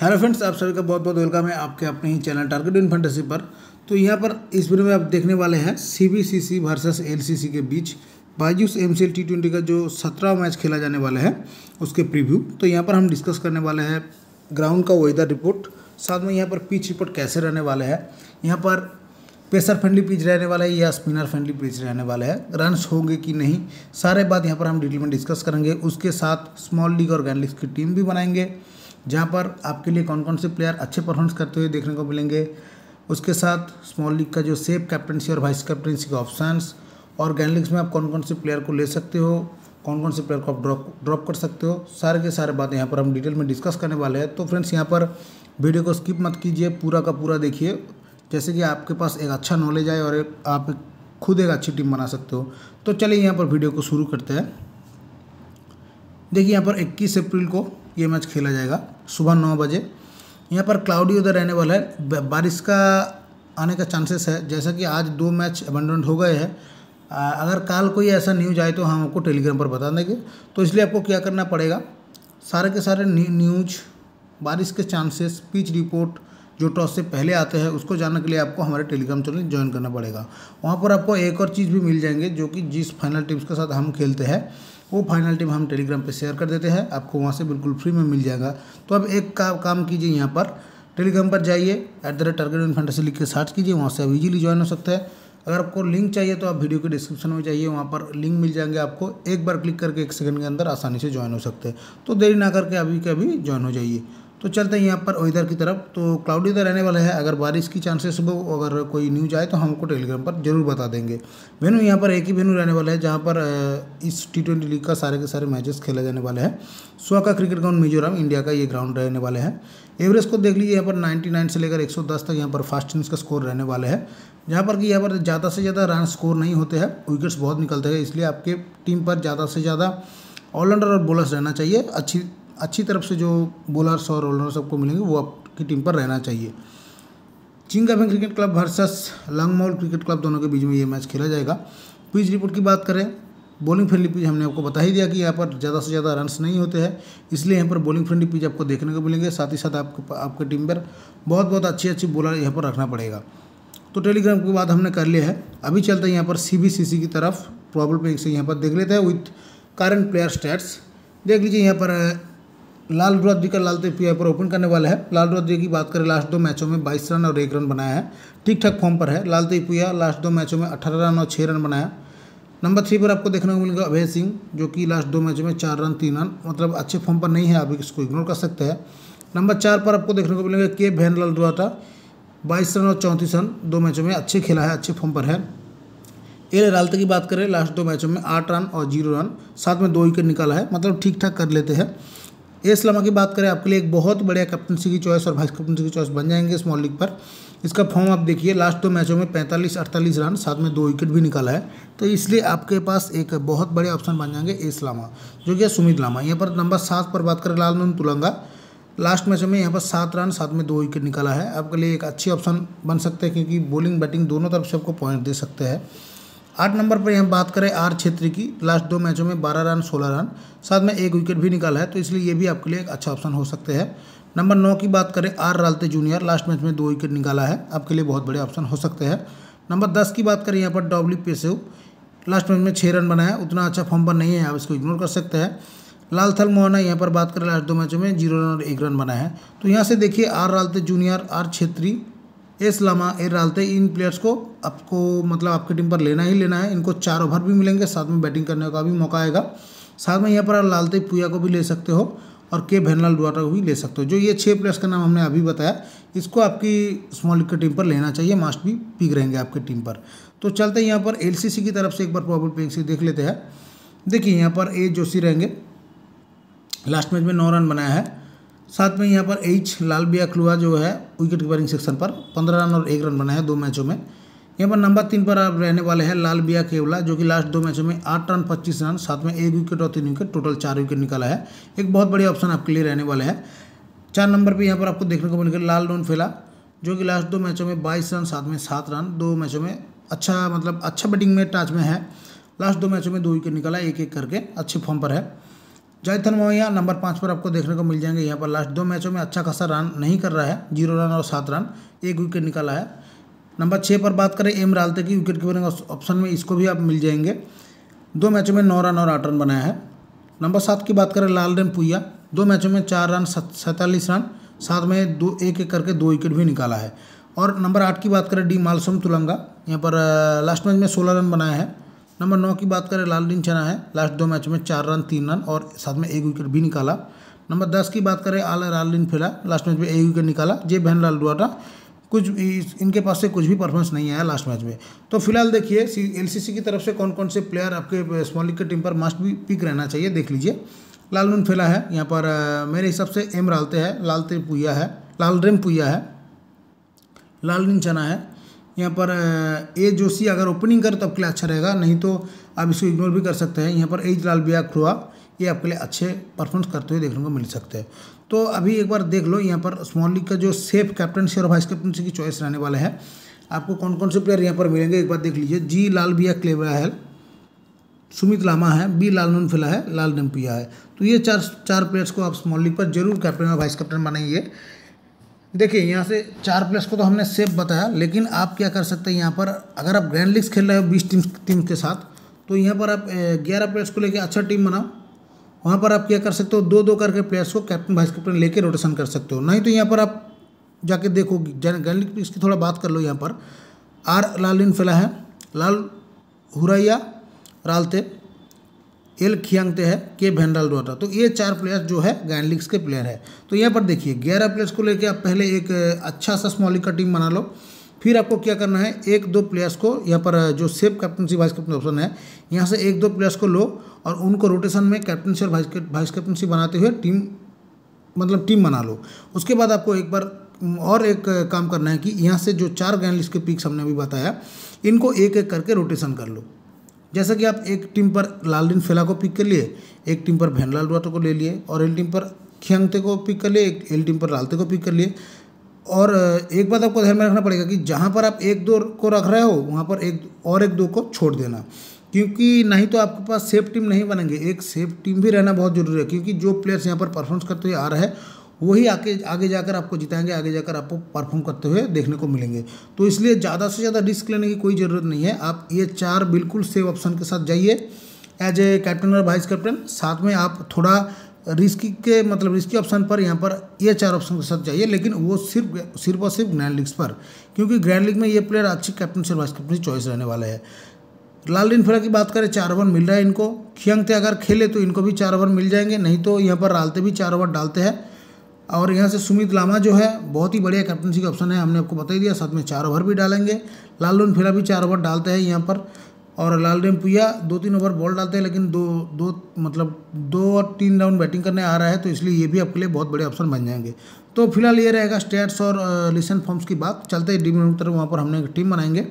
hello friends आप सभी का बहुत बहुत वेलकम है आपके अपने ही चैनल टारगेट इन फंटेसी पर तो यहाँ पर इस वीडियो में आप देखने वाले हैं C B C C versus N C C के बीच Byju's M C L T twenty का जो सत्रह मैच खेला जाने वाला है उसके प्रीव्यू तो यहाँ पर हम डिस्कस करने वाले हैं ग्राउंड का वेदर रिपोर्ट साथ में यहाँ पर पिच रिपोर्ट कैसे रहने वाला है यहाँ पर पेसर फ्रेंडली पिच रहने वाला है या स्पिनर फ्रेंडली पिच रहने वाला है रनस होंगे कि नहीं सारे बात यहाँ पर हम डिटेल में डिस्कस करेंगे उसके साथ स्मॉल लीग और ग्रैंड लीग की टीम भी बनाएंगे जहाँ पर आपके लिए कौन कौन से प्लेयर अच्छे परफॉर्मेंस करते हुए देखने को मिलेंगे उसके साथ स्मॉल लीग का जो सेफ कैप्टनसी और वाइस कैप्टनसी के ऑप्शंस और गैन लीग्स में आप कौन कौन से प्लेयर को ले सकते हो कौन कौन से प्लेयर को आप ड्रॉप ड्रॉप कर सकते हो सारे के सारे बातें यहाँ पर हम डिटेल में डिस्कस करने वाले हैं तो फ्रेंड्स यहाँ पर वीडियो को स्किप मत कीजिए पूरा का पूरा देखिए जैसे कि आपके पास एक अच्छा नॉलेज आए और आप खुद एक अच्छी टीम बना सकते हो तो चलिए यहाँ पर वीडियो को शुरू करते हैं देखिए यहाँ पर 21 अप्रैल को ये मैच खेला जाएगा सुबह नौ बजे यहाँ पर क्लाउडी उधर रहने वाला है बारिश का आने का चांसेस है जैसा कि आज दो मैच अबेंडेंट हो गए हैं अगर कल कोई ऐसा न्यूज आए तो हम आपको टेलीग्राम पर बता देंगे तो इसलिए आपको क्या करना पड़ेगा सारे के सारे न्यूज बारिश के चांसेस पिच रिपोर्ट जो टॉस से पहले आते हैं उसको जानने के लिए आपको हमारे टेलीग्राम चैनल ज्वाइन करना पड़ेगा वहाँ पर आपको एक और चीज़ भी मिल जाएंगे जो कि जिस फाइनल टिप्स के साथ हम खेलते हैं वो फाइनल टिप हम टेलीग्राम पे शेयर कर देते हैं आपको वहाँ से बिल्कुल फ्री में मिल जाएगा तो अब एक का, काम कीजिए यहाँ पर टेलीग्राम पर जाइए at the rate Target in लिख के सर्च कीजिए वहाँ से आप इजीली ज्वाइन हो सकते हैं अगर आपको लिंक चाहिए तो आप वीडियो के डिस्क्रिप्शन में जाइए वहाँ पर लिंक मिल जाएंगे आपको एक बार क्लिक करके एक सेकंड के अंदर आसानी से ज्वाइन हो सकते हैं तो देरी ना करके अभी के अभी ज्वाइन हो जाइए तो चलते हैं यहाँ पर वेदर की तरफ तो क्लाउडी वेदर तो रहने वाला है अगर बारिश की चांसेस हो अगर कोई न्यूज आए तो हमको टेलीग्राम पर जरूर बता देंगे वेन्यू यहाँ पर एक ही वेन्यू रहने वाला है जहाँ पर इस टी ट्वेंटी लीग का सारे के सारे मैचेस खेले जाने वाले हैं सुहा का क्रिकेट ग्राउंड मिजोरम इंडिया का ये ग्राउंड रहने वाले हैं एवरेज को देख लीजिए यहाँ पर नाइन्टी से लेकर एक तक यहाँ पर फास्ट इनिंग्स का स्कोर रहने वाले है जहाँ पर कि यहाँ पर ज़्यादा से ज़्यादा रन स्कोर नहीं होते हैं विकेट्स बहुत निकलते हैं इसलिए आपके टीम पर ज़्यादा से ज़्यादा ऑलराउंडर और बॉलर्स रहना चाहिए अच्छी अच्छी तरफ से जो बॉलर्स और ऑलराउंडर्स सबको मिलेंगे वो आपकी टीम पर रहना चाहिए Chhingaveng cricket club versus Lungmual cricket club दोनों के बीच में ये मैच खेला जाएगा पिच रिपोर्ट की बात करें बॉलिंग फ्रेंडली पिच हमने आपको बता ही दिया कि यहाँ पर ज़्यादा से ज़्यादा रन्स नहीं होते हैं इसलिए यहाँ पर बॉलिंग फ्रेंडली पिच आपको देखने को मिलेंगे साथ ही साथ आपके आपके टीम पर बहुत बहुत अच्छी अच्छी बॉलर यहाँ पर रखना पड़ेगा तो टेलीग्राम की बात हमने कर लिया है अभी चलते हैं यहाँ पर सी की तरफ प्रॉब्लम पे से यहाँ पर देख लेते हैं विथ कारंट प्लेयर स्टैट्स देख लीजिए यहाँ पर लाल रुद्र का लाल तेज पर ओपन करने वाला है लाल रुद्र की बात करें लास्ट दो मैचों में 22 रन और एक रन बनाया है ठीक ठाक फॉर्म पर है लाल तेज लास्ट दो मैचों में 18 रन और छः रन बनाया नंबर थ्री पर आपको देखने को मिलेगा अभय सिंह जो कि लास्ट दो मैचों में चार रन तीन रन मतलब अच्छे फॉर्म पर नहीं है आप इसको इग्नोर कर सकते हैं नंबर चार पर आपको देखने को मिलेगा के भैनलाल रुआटा बाईस रन और चौंतीस रन दो मैचों में अच्छे खेला है अच्छे फॉर्म पर है ए रालते की बात करें लास्ट दो मैचों में आठ रन और जीरो रन साथ में दो विकेट निकाला है मतलब ठीक ठाक कर लेते हैं एस लमा की बात करें आपके लिए एक बहुत बढ़िया कैप्टनसी की चॉइस और वाइस कैप्टनसी की चॉइस बन जाएंगे स्मॉल लीग पर इसका फॉर्म आप देखिए लास्ट दो मैचों में 45 अड़तालीस रन साथ में दो विकेट भी निकाला है तो इसलिए आपके पास एक बहुत बड़े ऑप्शन बन जाएंगे एस लामा जो कि सुमित लामा यहाँ पर नंबर सात पर बात करें लाल तुलंगा लास्ट मैचों में यहाँ पर सात रन साथ में दो विकेट निकाला है आपके लिए एक अच्छी ऑप्शन बन सकते हैं क्योंकि बॉलिंग बैटिंग दोनों तरफ से आपको पॉइंट दे सकते हैं आठ नंबर पर हम बात करें आर क्षेत्र की लास्ट दो मैचों में बारह रन सोलह रन साथ में एक विकेट भी निकाला है तो इसलिए ये भी आपके लिए एक अच्छा ऑप्शन हो सकते हैं नंबर नौ की बात करें R Ralte junior last match में दो विकेट निकाला है आपके लिए बहुत बड़े ऑप्शन हो सकते हैं नंबर दस की बात करें यहाँ पर डब्ल्यू पेसेव लास्ट मैच में छः रन बनाया उतना अच्छा फॉर्म पर नहीं है आप इसको इग्नोर कर सकते हैं लाल थल मोहना यहाँ पर बात करें लास्ट दो मैचों में जीरो रन और एक रन बनाया है तो यहाँ से देखिए R Ralte junior R Chhetri S Lama A Ralte इन प्लेयर्स को आपको मतलब आपकी टीम पर लेना ही लेना है इनको चार ओवर भी मिलेंगे साथ में बैटिंग करने का भी मौका आएगा साथ में यहाँ पर आप लालते पुया को भी ले सकते हो और के भैनलाल को भी ले सकते हो जो ये छः प्लेयर्स का नाम हमने अभी बताया इसको आपकी स्मॉल लीग की टीम पर लेना चाहिए मास्ट भी पिक रहेंगे आपकी टीम पर तो चलते हैं यहाँ पर एल की तरफ से एक बार प्रॉब्लम पिंग देख लेते हैं देखिए यहाँ पर ए जोशी रहेंगे लास्ट मैच में नौ रन बनाया है साथ में यहाँ पर एच लाल बिया क्लुआ जो है विकेट कीपरिंग सेक्शन पर पंद्रह रन और एक रन बनाए हैं दो मैचों में यहाँ पर नंबर तीन पर आप रहने वाले हैं लाल बिया केवला जो कि लास्ट दो मैचों में आठ रन पच्चीस रन साथ में एक विकेट और तीन विकेट टोटल चार विकेट निकाला है एक बहुत बड़ी ऑप्शन आपके लिए रहने वाले है चार नंबर पर यहाँ पर आपको देखने को मिलेगा लाल डोन फेला जो कि लास्ट दो मैचों में बाईस रन साथ में सात रन दो मैचों में अच्छा मतलब अच्छा बैटिंग में टाच में है लास्ट दो मैचों में दो विकेट निकाला एक एक करके अच्छे फॉर्म पर है जयथन मोहिया नंबर पाँच पर आपको देखने को मिल जाएंगे यहाँ पर लास्ट दो मैचों में अच्छा खासा रन नहीं कर रहा है जीरो रन और सात रन एक विकेट निकाला है नंबर छः पर बात करें एम रालते की विकेट कीपरिंग ऑप्शन में इसको भी आप मिल जाएंगे दो मैचों में नौ रन और आठ रन बनाया है नंबर सात की बात करें लाल रेम पुइया दो मैचों में चार रन सैंतालीस रन साथ में दो एक एक करके दो विकेट भी निकाला है और नंबर आठ की बात करें डी मालसम तुलंगा यहाँ पर लास्ट मैच में सोलह रन बनाया है नंबर नौ की बात करें लालडीन चना है लास्ट दो मैच में चार रन तीन रन और साथ में एक विकेट भी निकाला नंबर दस की बात करें आला लालडीन फेला लास्ट मैच में एक विकेट निकाला जे बहन लाल डुआटा कुछ इनके पास से कुछ भी परफॉर्मेंस नहीं आया लास्ट मैच में तो फिलहाल देखिए एल की तरफ से कौन कौन से प्लेयर आपके स्मॉल लीग के टीम पर मस्ट भी पिक रहना चाहिए देख लीजिए लाल लालून फेला है यहाँ पर मेरे हिसाब से एम रालते है लालते पुया है लालरेम पुया है लालनिन चना है यहाँ पर ए जोशी अगर ओपनिंग करे तो आपके लिए अच्छा रहेगा नहीं तो आप इसको इग्नोर भी कर सकते हैं यहाँ पर एज लाल बिया खुआ ये आपके लिए अच्छे परफॉर्मेंस करते हुए देखने को मिल सकते हैं तो अभी एक बार देख लो यहाँ पर स्मॉल लीग का जो सेफ कैप्टनसी और वाइस कैप्टनशी की चॉइस रहने वाला है आपको कौन कौन से प्लेयर यहाँ पर मिलेंगे एक बार देख लीजिए जी लाल बिया क्लेवाहल सुमित लामा है बी लालनून फिला है लाल डम्पिया है तो ये चार चार प्लेयर्स को आप स्मॉल लीग पर जरूर कैप्टन और वाइस कैप्टन बनाइए देखिए यहाँ से चार प्लेयर्स को तो हमने सेफ बताया लेकिन आप क्या कर सकते हैं यहाँ पर अगर आप ग्रैंड लीग्स खेल रहे हो बीस टीम टीम के साथ तो यहाँ पर आप ग्यारह प्लेयर्स को लेकर अच्छा टीम बनाओ वहाँ पर आप क्या कर सकते हो दो दो करके प्लेयर्स को कैप्टन वाइस कैप्टन लेके रोटेशन कर सकते हो नहीं तो यहाँ पर आप जाके देखो ग्रैंड लीग इसकी थोड़ा बात कर लो यहाँ पर आर लाल फेला है लाल हुरैया रालते एल खियांगते है के वेंडालडोटा तो ये चार प्लेयर्स जो है गाइनलिक्स के प्लेयर है तो यहाँ पर देखिए ग्यारह प्लेयर्स को लेकर आप पहले एक अच्छा सा स्मॉल का टीम बना लो फिर आपको क्या करना है एक दो प्लेयर्स को यहाँ पर जो safe captaincy vice captain option है यहाँ से एक दो प्लेयर्स को लो और उनको रोटेशन में कैप्टनसी और वाइस वाइस कैप्टनसी बनाते हुए टीम मतलब टीम बना लो उसके बाद आपको एक बार और एक काम करना है कि यहाँ से जो चार गैनलिस्ट के पिक्स हमने अभी बताया इनको एक एक करके रोटेशन कर लो जैसा कि आप एक टीम पर लाल लालडीन फेला को पिक कर लिए एक टीम पर भैनलाल डुआटो को ले लिए और एल टीम पर खियांगते को पिक कर लिए एक एल टीम पर लालते को पिक कर लिए और एक बात आपको ध्यान में रखना पड़ेगा कि जहाँ पर आप एक दो को रख रहे हो वहाँ पर एक और एक दो को छोड़ देना क्योंकि नहीं तो आपके पास सेफ टीम नहीं बनेंगे एक सेफ टीम भी रहना बहुत जरूरी है क्योंकि जो प्लेयर्स यहाँ पर परफॉर्मेंस करते हुए आ रहे हैं वही आगे आगे जाकर आपको जिताएंगे आगे जाकर आपको परफॉर्म करते हुए देखने को मिलेंगे तो इसलिए ज़्यादा से ज़्यादा रिस्क लेने की कोई ज़रूरत नहीं है आप ये चार बिल्कुल सेव ऑप्शन के साथ जाइए एज ए कैप्टन और वाइस कैप्टन साथ में आप थोड़ा रिस्की के मतलब रिस्की ऑप्शन पर यहाँ पर ये चार ऑप्शन के साथ जाइए लेकिन वो सिर्फ सिर्फ और सिर्फ ग्रैंड लीग्स पर क्योंकि ग्रैंड लीग में ये प्लेयर अच्छी कैप्टन से वाइस कैप्टन चॉइस रहने वाला है लाल डिनफेरा की बात करें चार ओवर मिल रहा है इनको खियंगते अगर खेले तो इनको भी चार ओवर मिल जाएंगे नहीं तो यहाँ पर रालते भी चार ओवर डालते हैं और यहाँ से सुमित लामा जो है बहुत ही बढ़िया कैप्टनसी का ऑप्शन है हमने आपको बताई दिया साथ में चार ओवर भी डालेंगे लाल डोन फिलहाल भी चार ओवर डालते हैं यहाँ पर और लाल डेम पुया दो तीन ओवर बॉल डालते हैं लेकिन दो दो मतलब दो और तीन राउंड बैटिंग करने आ रहा है तो इसलिए ये भी आपके लिए बहुत बड़े ऑप्शन बन जाएंगे तो फिलहाल ये रहेगा स्टेट्स और लिसन फॉर्म्स की बात चलते हैं टीम तरफ वहाँ पर हमने एक टीम बनाएंगे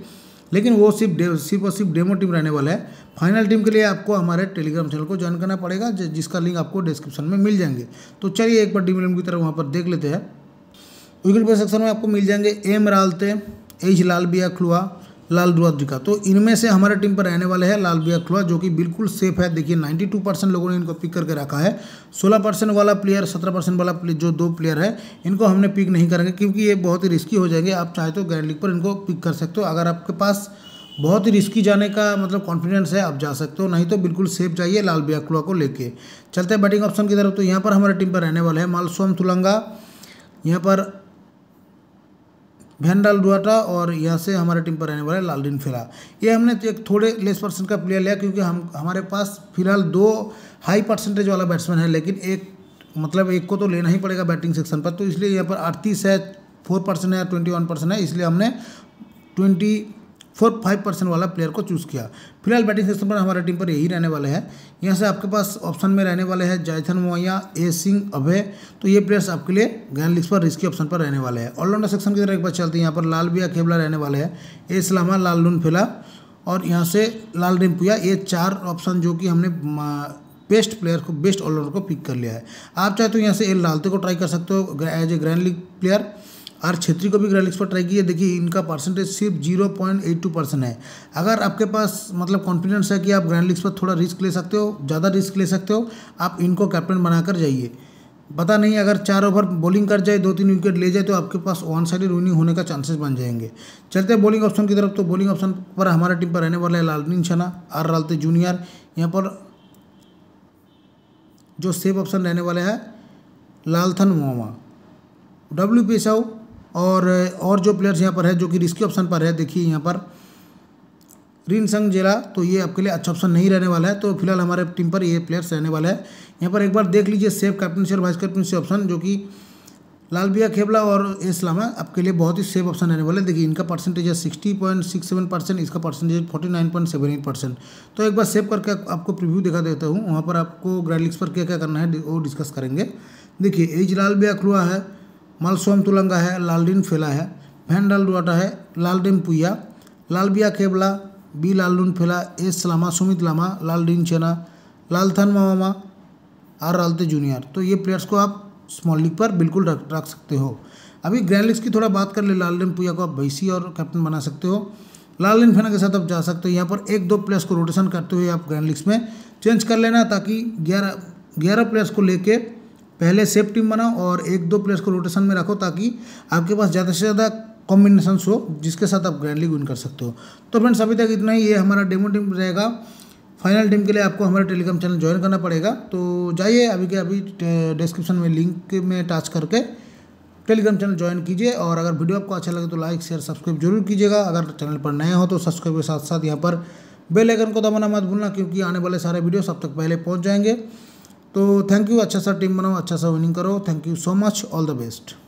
लेकिन वो सिर्फ सिर्फ और सिर्फ डेमो टीम रहने वाला है फाइनल टीम के लिए आपको हमारे टेलीग्राम चैनल को ज्वाइन करना पड़ेगा जिसका लिंक आपको डिस्क्रिप्शन में मिल जाएंगे तो चलिए एक बार डीम की तरफ वहाँ पर देख लेते हैं विकेट पर सेक्शन में आपको मिल जाएंगे एम रालते एच लाल बिया खुलवा लाल दुआ जी का तो इनमें से हमारे टीम पर रहने वाले हैं लाल दुआ खुलवा जो कि बिल्कुल सेफ है देखिए 92 परसेंट लोगों ने इनको पिक करके रखा है 16 परसेंट वाला प्लेयर 17 परसेंट वाला प्लेयर जो दो प्लेयर है इनको हमने पिक नहीं करेंगे क्योंकि ये बहुत ही रिस्की हो जाएंगे आप चाहे तो ग्रैंड लीग पर इनको पिक कर सकते हो अगर आपके पास बहुत ही रिस्की जाने का मतलब कॉन्फिडेंस है आप जा सकते हो नहीं तो बिल्कुल सेफ जाइए लाल खुआ को लेके चलते हैं बैटिंग ऑप्शन की तरफ तो यहाँ पर हमारे टीम पर रहने वाले हैं मालसोम तुलंगा यहाँ पर डाल डुआटा और यहाँ से हमारे टीम पर रहने वाले लालडीन फेला ये हमने तो एक थोड़े लेस परसेंट का प्लेयर लिया क्योंकि हम हमारे पास फिलहाल दो हाई परसेंटेज वाला बैट्समैन है लेकिन एक मतलब एक को तो लेना ही पड़ेगा बैटिंग सेक्शन पर तो इसलिए यहाँ पर अड़तीस है फोर परसेंट है ट्वेंटी वन परसेंट है इसलिए हमने ट्वेंटी फोर फाइव परसेंट वाला प्लेयर को चूज़ किया फिलहाल बैटिंग सेक्शन पर हमारे टीम पर यही रहने वाले हैं यहाँ से आपके पास ऑप्शन में रहने वाले हैं जायथन मोया ए सिंह अभय तो ये प्लेयर्स आपके लिए गैन लिस्ट पर रिस्की ऑप्शन पर रहने वाले हैं ऑलराउंडर सेक्शन की तरह एक बार चलते हैं यहाँ पर लाल बिया खेबला रहने वाले हैं ए इस्लामा लाल लून फेला और यहाँ से लाल रिमपुया ये चार ऑप्शन जो कि हमने बेस्ट प्लेयर को बेस्ट ऑलराउंडर को पिक कर लिया है आप चाहे तो यहाँ से एल लालते को ट्राई कर सकते हो as a grand league player R Chhetri को भी ग्रैल एक्सपर्ट ट्राई किए देखिए इनका परसेंटेज सिर्फ zero point eight two percent है अगर आपके पास मतलब कॉन्फिडेंस है कि आप ग्रैंड लिक्स पर थोड़ा रिस्क ले सकते हो ज़्यादा रिस्क ले सकते हो आप इनको कैप्टन बनाकर जाइए पता नहीं अगर चार ओवर बॉलिंग कर जाए दो तीन विकेट ले जाए तो आपके पास वन साइड विनिंग होने का चांसेस बन जाएंगे चलते हैं बॉलिंग ऑप्शन की तरफ तो बॉलिंग ऑप्शन पर हमारा टीम पर रहने वाला है लालनीन छना आर रालते जूनियर यहाँ पर जो सेफ ऑप्शन रहने वाला है लालथन मोमा डब्ल्यू पेशाऊ और और जो प्लेयर्स यहाँ पर है जो कि रिस्की ऑप्शन पर है देखिए यहाँ पर रिन संग जेला तो ये आपके लिए अच्छा ऑप्शन नहीं रहने वाला है तो फिलहाल हमारे टीम पर ये प्लेयर्स रहने वाला है यहाँ पर एक बार देख लीजिए सेफ कैप्टनसी और वाइस कैप्टनसी ऑप्शन जो कि लालबिया खेबला और इस्लामा आपके लिए बहुत ही सेफ ऑप्शन रहने वाले हैं देखिए इनका परसेंटेज है sixty point six seven percent इसका percentage forty nine point seven eight percent तो एक बार सेव करके आपको प्रीव्यू दिखा देता हूँ वहाँ पर आपको ग्रैंड पर क्या क्या करना है वो डिस्कस करेंगे देखिए एज लालबिया खुआ है मालसोम तुलंगा है लालडीन फेला है भैंडल डुआटा है लालडेम पुया लालबिया केबला बी लालडुन फेला एस लामा सुमित लामा लालडीन चेना लालथन मामा आर रालते जूनियर तो ये प्लेयर्स को आप स्मॉल लीग पर बिल्कुल रख रख सकते हो अभी ग्रैंड लीग्स की थोड़ा बात कर ले लालडेन पुया को आप बैसी और कैप्टन बना सकते हो लालडीन फेना के साथ आप जा सकते हो यहाँ पर एक दो प्लेयर्स को रोटेशन करते हुए आप ग्रैंड लीग्स में चेंज कर लेना ताकि ग्यारह ग्यारह प्लेयर्स को लेके पहले सेफ टीम बनाओ और एक दो प्लेयर्स को रोटेशन में रखो ताकि आपके पास ज़्यादा से ज़्यादा कॉम्बिनेशन हो जिसके साथ आप ग्रैंड लीग विन कर सकते हो तो फ्रेंड्स अभी तक इतना ही ये हमारा डेमो टीम रहेगा फाइनल टीम के लिए आपको हमारे टेलीग्राम चैनल ज्वाइन करना पड़ेगा तो जाइए अभी के अभी डिस्क्रिप्शन में लिंक में टच करके टेलीग्राम चैनल ज्वाइन कीजिए और अगर वीडियो आपको अच्छा लगे तो लाइक शेयर सब्सक्राइब जरूर कीजिएगा अगर चैनल पर नए हो तो सब्सक्राइब के साथ साथ यहाँ पर बेल आइकन को दबाना मत भूलना क्योंकि आने वाले सारे वीडियो सब तक पहले पहुँच जाएंगे तो थैंक यू अच्छा सा टीम बनाओ अच्छा सा विनिंग करो thank you so much all the best